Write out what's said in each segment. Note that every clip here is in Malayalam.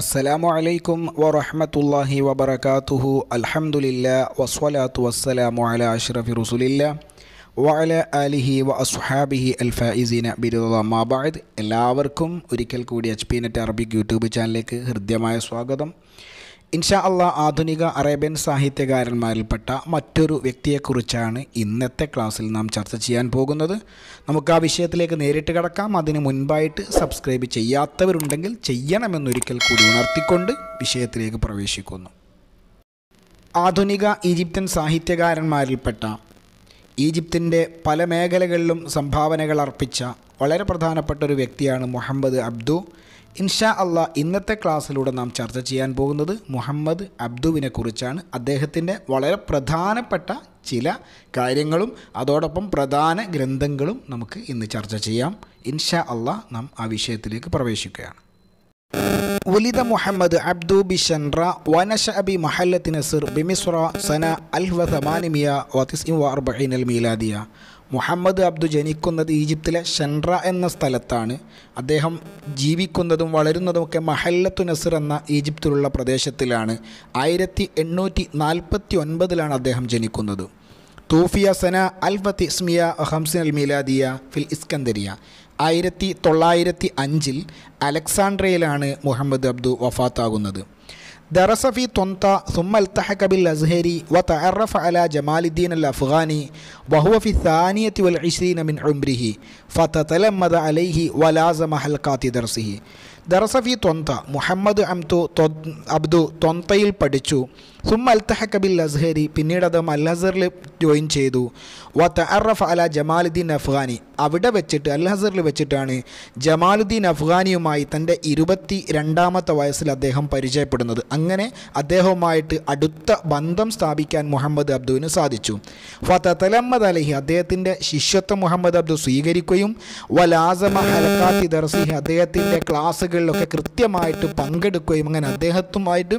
അസ്സലാമു അലൈക്കും വറഹമത്തല്ലാഹി വബർക്കാത്തുഹു അൽഹമുല്ല വസ്വലാത്തു വസ്സലാമു അല അഷ്റഫി റുസുലില്ല വഅല അലിഹി വ അസ്ഹാബിഹി അൽഫായിസീന ബിരുദമാബാദ് എല്ലാവർക്കും ഒരിക്കൽ കൂടി H P net Arabic YouTube ചാനലിലേക്ക് ഹൃദ്യമായ സ്വാഗതം ഇൻഷാ അള്ള ആധുനിക അറേബ്യൻ സാഹിത്യകാരന്മാരിൽപ്പെട്ട മറ്റൊരു വ്യക്തിയെക്കുറിച്ചാണ് ഇന്നത്തെ ക്ലാസ്സിൽ നാം ചർച്ച ചെയ്യാൻ പോകുന്നത് നമുക്ക് ആ വിഷയത്തിലേക്ക് നേരിട്ട് കടക്കാം അതിന് മുൻപായിട്ട് സബ്സ്ക്രൈബ് ചെയ്യാത്തവരുണ്ടെങ്കിൽ ചെയ്യണമെന്നൊരിക്കൽ കൂടി ഉണർത്തിക്കൊണ്ട് വിഷയത്തിലേക്ക് പ്രവേശിക്കുന്നു ആധുനിക ഈജിപ്തൻ സാഹിത്യകാരന്മാരിൽപ്പെട്ട ഈജിപ്തിൻ്റെ പല മേഖലകളിലും സംഭാവനകൾ അർപ്പിച്ച വളരെ പ്രധാനപ്പെട്ട ഒരു വ്യക്തിയാണ് മുഹമ്മദ് അബ്ദു ഇൻഷാ അല്ല ഇന്നത്തെ ക്ലാസ്സിലൂടെ നാം ചർച്ച ചെയ്യാൻ പോകുന്നത് മുഹമ്മദ് അബ്ദുവിനെ കുറിച്ചാണ് അദ്ദേഹത്തിൻ്റെ വളരെ പ്രധാനപ്പെട്ട ചില കാര്യങ്ങളും അതോടൊപ്പം പ്രധാന ഗ്രന്ഥങ്ങളും നമുക്ക് ഇന്ന് ചർച്ച ചെയ്യാം ഇൻഷാ അല്ല നാം ആ വിഷയത്തിലേക്ക് പ്രവേശിക്കുകയാണ് ولد محمد عبدو بشنرا ونشأ بمحلة نصر بمصر سنة 1849 الميلادية മുഹമ്മദ് അബ്ദു ജനിക്കുന്നത് ഈജിപ്തിലെ ഷൻറ എന്ന സ്ഥലത്താണ് അദ്ദേഹം ജീവിക്കുന്നതും വളരുന്നതുമൊക്കെ മഹല്ലത്തു നസർ എന്ന ഈജിപ്തിലുള്ള പ്രദേശത്തിലാണ് ആയിരത്തി എണ്ണൂറ്റി നാൽപ്പത്തി ഒൻപതിലാണ് അദ്ദേഹം ജനിക്കുന്നത് തൂഫിയ സന അൽഫത്ത് ഇസ്മിയ ഹംസിൻ അൽ മിലാദിയ ഫിൽ ഇസ്കന്ദരിയ ആയിരത്തി തൊള്ളായിരത്തി അഞ്ചിൽ അലക്സാണ്ട്രയിലാണ് മുഹമ്മദ് അബ്ദു വഫാത്താകുന്നത് درس في طنطا ثم التحق بالأزهري وتعرف على جمال الدين الأفغاني وهو في الثانية والعشرين من عمره فتتلمذ عليه ولازم حلقات درسه ദറസഫി തൊന്ത മുഹമ്മദ് അംതു അബ്ദു തൊന്തയിൽ പഠിച്ചു സും അൽത്തഹക്കബിൽ അസ്ഹരി പിന്നീട് അദ്ദേഹം അൽ ജോയിൻ ചെയ്തു വ അറഫ് അല ജമാലുദ്ദീൻ അഫ്ഗാനി അവിടെ വെച്ചിട്ട് അൽ വെച്ചിട്ടാണ് ജമാലുദ്ദീൻ അഫ്ഗാനിയുമായി തൻ്റെ ഇരുപത്തി രണ്ടാമത്തെ വയസ്സിൽ അദ്ദേഹം പരിചയപ്പെടുന്നത് അങ്ങനെ അദ്ദേഹവുമായിട്ട് അടുത്ത ബന്ധം സ്ഥാപിക്കാൻ മുഹമ്മദ് അബ്ദുവിന് സാധിച്ചു ഫ തലമ്മദ് അലഹി അദ്ദേഹത്തിൻ്റെ ശിഷ്യത്വം മുഹമ്മദ് അബ്ദു സ്വീകരിക്കുകയും വ ലാസമ അലക്കാത്തി ദർസിഹി അദ്ദേഹത്തിൻ്റെ ക്ലാസ്സുകൾ പരിപാടികളിലൊക്കെ കൃത്യമായിട്ട് പങ്കെടുക്കുകയും അങ്ങനെ അദ്ദേഹത്തുമായിട്ട്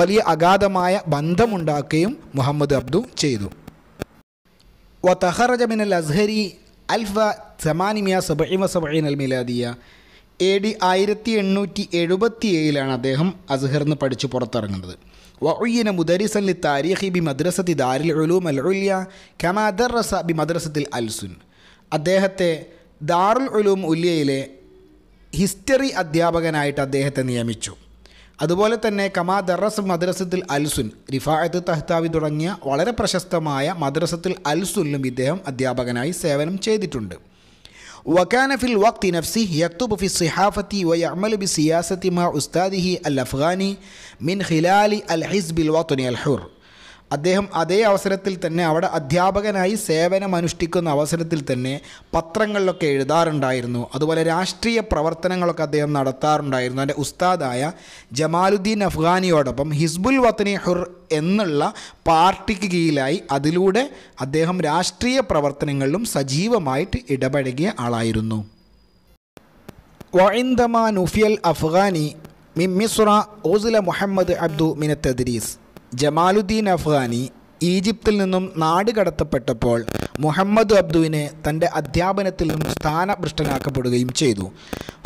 വലിയ അഗാധമായ ബന്ധമുണ്ടാക്കുകയും മുഹമ്മദ് അബ്ദു ചെയ്തു വതഹറജ മിനൽ അസ്ഹരി അൽഫ സമാനിമിയ സബൈമ സബൈൻ അൽ മിലാദിയ എ ഡി ആയിരത്തി എണ്ണൂറ്റി എഴുപത്തി ഏഴിലാണ് അദ്ദേഹം അസ്ഹറിന്ന് പഠിച്ചു പുറത്തിറങ്ങുന്നത് വഉയ്യന മുദരിസൻ ലി താരീഖി ബി മദ്രസത്തി ദാരിൽ ഉലൂം അൽ ഉല്യ കമാ ദർറസ ബി മദ്രസത്തിൽ അൽസുൻ അദ്ദേഹത്തെ ദാറുൽ ഉലൂം ഉല്യയിലെ ഹിസ്റ്ററി അധ്യാപകനായിട്ട് അദ്ദേഹത്തെ നിയമിച്ചു അതുപോലെ തന്നെ കമാ ദറസ് മദ്രസത്തിൽ അൽസുൻ റിഫായത്ത് തഹ്താവി തുടങ്ങിയ വളരെ പ്രശസ്തമായ മദ്രസത്തിൽ അൽസുനിലും ഇദ്ദേഹം അധ്യാപകനായി സേവനം ചെയ്തിട്ടുണ്ട് നഫ്സി في الوقت نفسه يكتب في മാ ഉസ്താദിഹി അൽ അഫ്ഗാനി മിൻ الأفغاني അൽ خلال الحزب വാത്തുനി അൽഹുർ അദ്ദേഹം അതേ അവസരത്തിൽ തന്നെ അവിടെ അധ്യാപകനായി സേവനമനുഷ്ഠിക്കുന്ന അവസരത്തിൽ തന്നെ പത്രങ്ങളിലൊക്കെ എഴുതാറുണ്ടായിരുന്നു അതുപോലെ രാഷ്ട്രീയ പ്രവർത്തനങ്ങളൊക്കെ അദ്ദേഹം നടത്താറുണ്ടായിരുന്നു എൻ്റെ ഉസ്താദായ ജമാലുദ്ദീൻ അഫ്ഗാനിയോടൊപ്പം ഹിസ്ബുൽ വത്തനി ഹുർ എന്നുള്ള പാർട്ടിക്ക് കീഴിലായി അതിലൂടെ അദ്ദേഹം രാഷ്ട്രീയ പ്രവർത്തനങ്ങളിലും സജീവമായിട്ട് ഇടപഴകിയ ആളായിരുന്നു വൈന്ദമ നുഫിയൽ അഫ്ഗാനി മിമിസ്ര ഓസില മുഹമ്മദ് അബ്ദു മിനത്തദ്രീസ് ജമാലുദ്ദീൻ അഫ്ഗാനി ഈജിപ്തിൽ നിന്നും നാട് കടത്തപ്പെട്ടപ്പോൾ മുഹമ്മദ് അബ്ദുവിനെ തൻ്റെ അധ്യാപനത്തിൽ നിന്നും സ്ഥാനഭൃഷ്ടനാക്കപ്പെടുകയും ചെയ്തു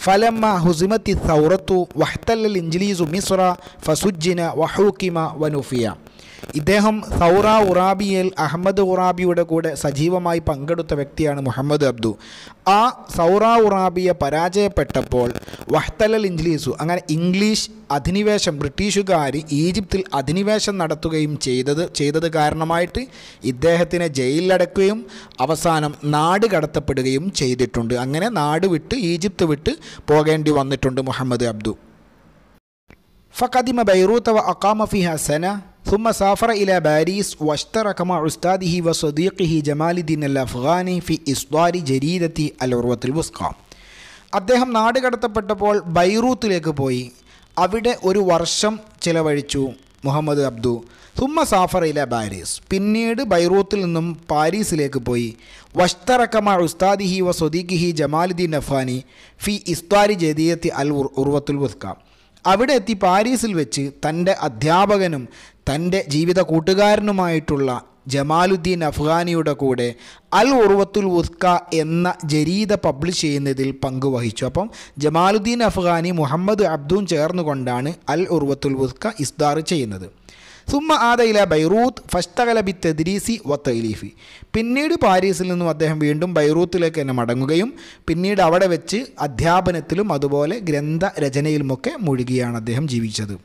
ഫലമ്മ ഹുസിമത്തി സൗറത്തു വഹ്തല്ലൽ ഇഞ്ജലീസു മിസ്ര ഫസുജ്ജിന വഹൂക്കിമ വനുഫിയ ഇദ്ദേഹം സൗറ ഉറാബിയിൽ അഹമ്മദ് ഉറാബിയുടെ കൂടെ സജീവമായി പങ്കെടുത്ത വ്യക്തിയാണ് മുഹമ്മദ് അബ്ദു ആ സൗറ ഉറാബിയെ പരാജയപ്പെട്ടപ്പോൾ വഹ്തലൽ ഇംഗ്ലീസു അങ്ങനെ ഇംഗ്ലീഷ് അധിനിവേശം ബ്രിട്ടീഷുകാർ ഈജിപ്തിൽ അധിനിവേശം നടത്തുകയും ചെയ്തത് ചെയ്തത് കാരണമായിട്ട് ഇദ്ദേഹത്തിനെ ജയിലിലടക്കുകയും അവസാനം നാട് കടത്തപ്പെടുകയും ചെയ്തിട്ടുണ്ട് അങ്ങനെ നാട് വിട്ട് ഈജിപ്ത് വിട്ട് പോകേണ്ടി വന്നിട്ടുണ്ട് മുഹമ്മദ് അബ്ദു ഫഖദിമ ബൈറൂത്ത വ അക്കാമ ഫിഹ സന ثم سافر إلى باريس واشترك مع أستاذه وصديقه جمال الدين الأفغاني في إصدار جريدة العروة الوثقى അദ്ദേഹം നാടുകടത്തപ്പെട്ടപ്പോൾ ബൈറൂത്തിലേക്ക് പോയി അവിടെ ഒരു വർഷം ചിലവഴിച്ചു മുഹമ്മദ് അബ്ദു സുമ്മ സാഫർ ഇല ബാരീസ് പിന്നീട് ബൈറൂത്തിൽ നിന്നും പാരീസിലേക്ക് പോയി വഷ്തറക്കമ ഉസ്താദിഹി വ സ്വദീഖിഹി ജമാലുദ്ദീൻ അഫാനി ഫി ഇസ്താരി ജദീയത്തി അൽ ഉർവത്തുൽ വുസ്ക അവിടെ എത്തി പാരീസിൽ വെച്ച് തൻ്റെ അധ്യാപകനും തൻ്റെ ജീവിത കൂട്ടുകാരനുമായിട്ടുള്ള ജമാലുദ്ദീൻ അഫ്ഗാനിയുടെ കൂടെ അൽ ഉർവത്തുൽ ഉസ്ക എന്ന ജരീത പബ്ലിഷ് ചെയ്യുന്നതിൽ പങ്കുവഹിച്ചു അപ്പം ജമാലുദ്ദീൻ അഫ്ഗാനി മുഹമ്മദ് അബ്ദും ചേർന്നുകൊണ്ടാണ് അൽ ഉർവത്തുൽ ഉസ്ക ഇസ്താർ ചെയ്യുന്നത് സുമ്മ ആദയില ബൈറൂത്ത് ഫസ്തകലബി തെദ്രീസി വ തൈലീഫി പിന്നീട് പാരീസിൽ നിന്നും അദ്ദേഹം വീണ്ടും ബൈറൂത്തിലേക്ക് തന്നെ മടങ്ങുകയും പിന്നീട് അവിടെ വെച്ച് അധ്യാപനത്തിലും അതുപോലെ ഗ്രന്ഥരചനയിലുമൊക്കെ മുഴുകിയാണ് അദ്ദേഹം ജീവിച്ചത്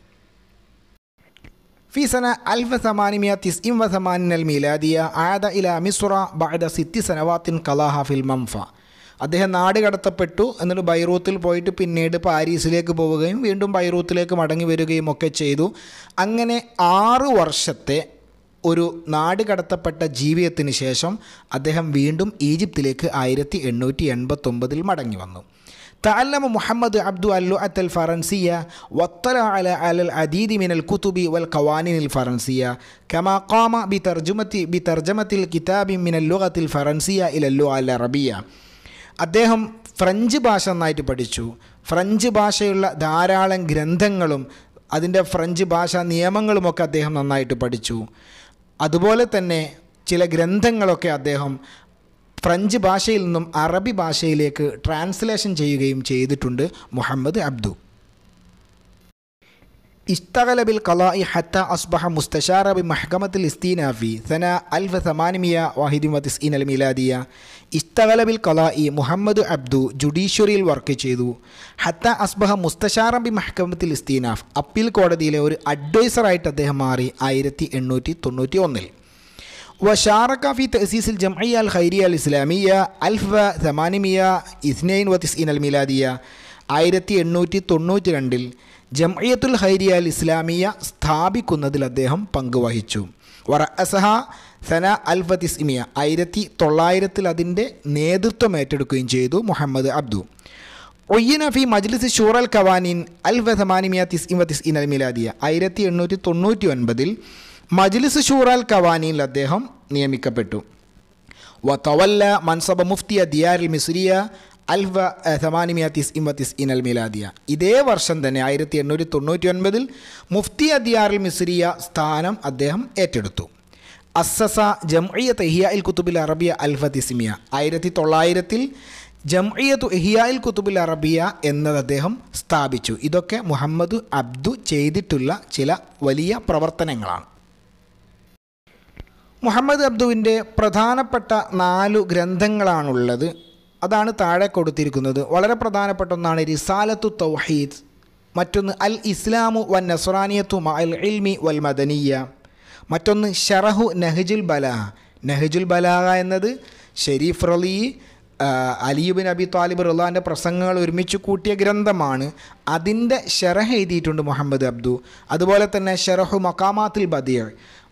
في سنة 1887 الميلادية عاد إلى مصر بعد ست سنوات قضاها في المنفى അദ്ദേഹം നാട് കടത്തപ്പെട്ടു എന്നിട്ട് ബൈറൂത്തിൽ പോയിട്ട് പിന്നീട് പാരീസിലേക്ക് പോവുകയും വീണ്ടും ബൈറൂത്തിലേക്ക് മടങ്ങി വരികയും ഒക്കെ ചെയ്തു അങ്ങനെ ആറ് വർഷത്തെ ഒരു നാട് കടത്തപ്പെട്ട ജീവിതത്തിന് ശേഷം അദ്ദേഹം വീണ്ടും ഈജിപ്തിലേക്ക് ആയിരത്തി എണ്ണൂറ്റി എൺപത്തൊമ്പതിൽ മടങ്ങി വന്നു تعلم محمد عبد اللغة الفرنسية واطلع على العديد من الكتب والقوانين الفرنسية كما قام بترجمة بترجمة الكتاب من اللغة الفرنسية إلى اللغة العربية അദ്ദേഹം ഫ്രഞ്ച് ഭാഷ നന്നായിട്ട് പഠിച്ചു ഫ്രഞ്ച് ഭാഷയുള്ള ധാരാളം ഗ്രന്ഥങ്ങളും അതിൻ്റെ ഫ്രഞ്ച് ഭാഷാ നിയമങ്ങളുമൊക്കെ അദ്ദേഹം നന്നായിട്ട് പഠിച്ചു അതുപോലെ തന്നെ ചില ഗ്രന്ഥങ്ങളൊക്കെ അദ്ദേഹം ഫ്രഞ്ച് ഭാഷയിൽ നിന്നും അറബി ഭാഷയിലേക്ക് ട്രാൻസ്ലേഷൻ ചെയ്യുകയും ചെയ്തിട്ടുണ്ട് മുഹമ്മദ് അബ്ദു മുസ്തഷാറബി മഹ്കമത്തിൽ ഇസ്തീനാഫി സന مستشارا بمحكمة വാഹിദി في سنة 1891 الميلادية اشتغل بالقضاء മുഹമ്മദ് അബ്ദു ജുഡീഷ്യറിയിൽ വർക്ക് ചെയ്തു ഹത്ത അസ്ബഹ മുസ്തഷാറബി ബി മഹ്കമത്തിൽ ഇസ്തീനാഫ് അപ്പീൽ കോടതിയിലെ ഒരു അഡ്വൈസറായിട്ട് അദ്ദേഹം മാറി ആയിരത്തി എണ്ണൂറ്റി തൊണ്ണൂറ്റി ഒന്നിൽ وشارك في تأسيس الجمعية الخيرية الإسلامية 1892 الميلادية ആയിരത്തി എണ്ണൂറ്റി തൊണ്ണൂറ്റി രണ്ടിൽ ജംഇയത്തുൽ ഹൈരിയ അൽ ഇസ്ലാമിയ സ്ഥാപിക്കുന്നതിൽ അദ്ദേഹം പങ്കുവഹിച്ചു വറഅസഹ സന അൽ ഫതിസ്മിയ ആയിരത്തി തൊള്ളായിരത്തിൽ അതിൻ്റെ നേതൃത്വം ഏറ്റെടുക്കുകയും ചെയ്തു മുഹമ്മദ് അബ്ദു ഒയ്യന ഫി മജ്ലിസ് ഷൂറൽ കവാനിൻ അൽ വസമാനിമിയ തിസ് ഇൻ വതിസ് ഇൻ അൽ മിലാദിയ ആയിരത്തി എണ്ണൂറ്റി തൊണ്ണൂറ്റി ഒൻപതിൽ മജ്ലിസ് ഷൂറാൽ കവാനിയിൽ അദ്ദേഹം നിയമിക്കപ്പെട്ടു തവല്ല മൻസബ മുഫ്തിയ ദിയാരിൽ മിസുരിയ അൽഫ സമാനിമിയ തിസ് ഇമത്തിസ് ഇനൽ മിലാദിയ ഇതേ വർഷം തന്നെ ആയിരത്തി എണ്ണൂറ്റി തൊണ്ണൂറ്റി ഒൻപതിൽ മുഫ്തി അദിയാറിൽ മിസ്രിയ സ്ഥാനം അദ്ദേഹം ഏറ്റെടുത്തു അസ്സസ ജംഇയ ഇഹിയ ഇൽ കുത്തുബിൽ അറബിയ അൽഫ തിസ്മിയ ആയിരത്തി തൊള്ളായിരത്തിൽ ജംഇയത്ത് ഇഹിയ ഇൽ കുത്തുബിൽ അറബിയ എന്നത് അദ്ദേഹം സ്ഥാപിച്ചു ഇതൊക്കെ മുഹമ്മദ് അബ്ദു ചെയ്തിട്ടുള്ള ചില വലിയ പ്രവർത്തനങ്ങളാണ് മുഹമ്മദ് അബ്ദുവിൻ്റെ പ്രധാനപ്പെട്ട നാലു ഗ്രന്ഥങ്ങളാണുള്ളത് അതാണ് താഴെ കൊടുത്തിരിക്കുന്നത് വളരെ പ്രധാനപ്പെട്ട ഒന്നാണ് റിസാലത്തു തൗഹീദ് മറ്റൊന്ന് അൽ ഇസ്ലാമു വൻ നസുറാനിയത്തു അൽ ഇൽമി വൽ മദനീയ മറ്റൊന്ന് ഷറഹു നഹജുൽ ബലാഹ നഹജുൽ ബലാഹ എന്നത് ഷെരീഫ് റലി അലിയുബിൻ അബി താലിബ് റുള്ളാൻ്റെ പ്രസംഗങ്ങൾ ഒരുമിച്ച് കൂട്ടിയ ഗ്രന്ഥമാണ് അതിൻ്റെ ഷെറഹ് എഴുതിയിട്ടുണ്ട് മുഹമ്മദ് അബ്ദു അതുപോലെ തന്നെ ഷെറഹു മക്കാമാത്തിൽ ബദിയർ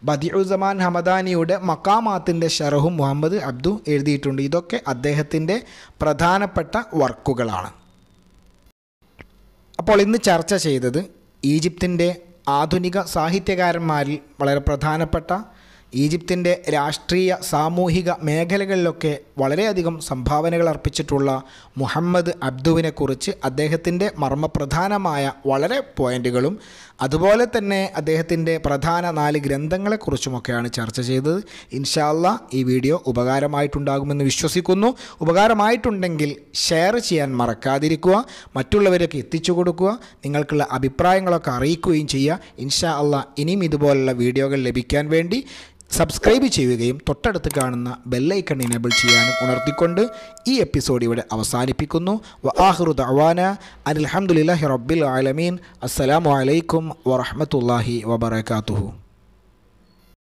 ബദിയുസമാൻ ഹമദാനിയുടെ മക്കാമാത്തിൻ്റെ ഷെറഹും മുഹമ്മദ് അബ്ദു എഴുതിയിട്ടുണ്ട് ഇതൊക്കെ അദ്ദേഹത്തിൻ്റെ പ്രധാനപ്പെട്ട വർക്കുകളാണ് അപ്പോൾ ഇന്ന് ചർച്ച ചെയ്തത് ഈജിപ്തിൻ്റെ ആധുനിക സാഹിത്യകാരന്മാരിൽ വളരെ പ്രധാനപ്പെട്ട ഈജിപ്തിൻ്റെ രാഷ്ട്രീയ സാമൂഹിക മേഖലകളിലൊക്കെ വളരെയധികം സംഭാവനകൾ അർപ്പിച്ചിട്ടുള്ള മുഹമ്മദ് അബ്ദുവിനെക്കുറിച്ച് അദ്ദേഹത്തിൻ്റെ മർമ്മപ്രധാനമായ വളരെ പോയിൻറ്റുകളും അതുപോലെ തന്നെ അദ്ദേഹത്തിൻ്റെ പ്രധാന നാല് ഗ്രന്ഥങ്ങളെക്കുറിച്ചുമൊക്കെയാണ് ചർച്ച ചെയ്തത് ഇൻഷാല്ല ഈ വീഡിയോ ഉപകാരമായിട്ടുണ്ടാകുമെന്ന് വിശ്വസിക്കുന്നു ഉപകാരമായിട്ടുണ്ടെങ്കിൽ ഷെയർ ചെയ്യാൻ മറക്കാതിരിക്കുക മറ്റുള്ളവരൊക്കെ എത്തിച്ചു കൊടുക്കുക നിങ്ങൾക്കുള്ള അഭിപ്രായങ്ങളൊക്കെ അറിയിക്കുകയും ചെയ്യുക ഇൻഷാ അല്ല ഇനിയും ഇതുപോലുള്ള വീഡിയോകൾ ലഭിക്കാൻ വേണ്ടി സബ്സ്ക്രൈബ് ചെയ്യുകയും തൊട്ടടുത്ത് കാണുന്ന ബെല്ലൈക്കൺ എനേബിൾ ചെയ്യാനും ഉണർത്തിക്കൊണ്ട് ഈ എപ്പിസോഡ് ഇവിടെ അവസാനിപ്പിക്കുന്നു വാഹുറു ദവാന അനിൽഹമുല്ലാഹി റബ്ബിൽ ആലമീൻ അസ്സലാമു അലൈക്കും വറഹമത്തല്ലാഹി വബർക്കാത്തുഹു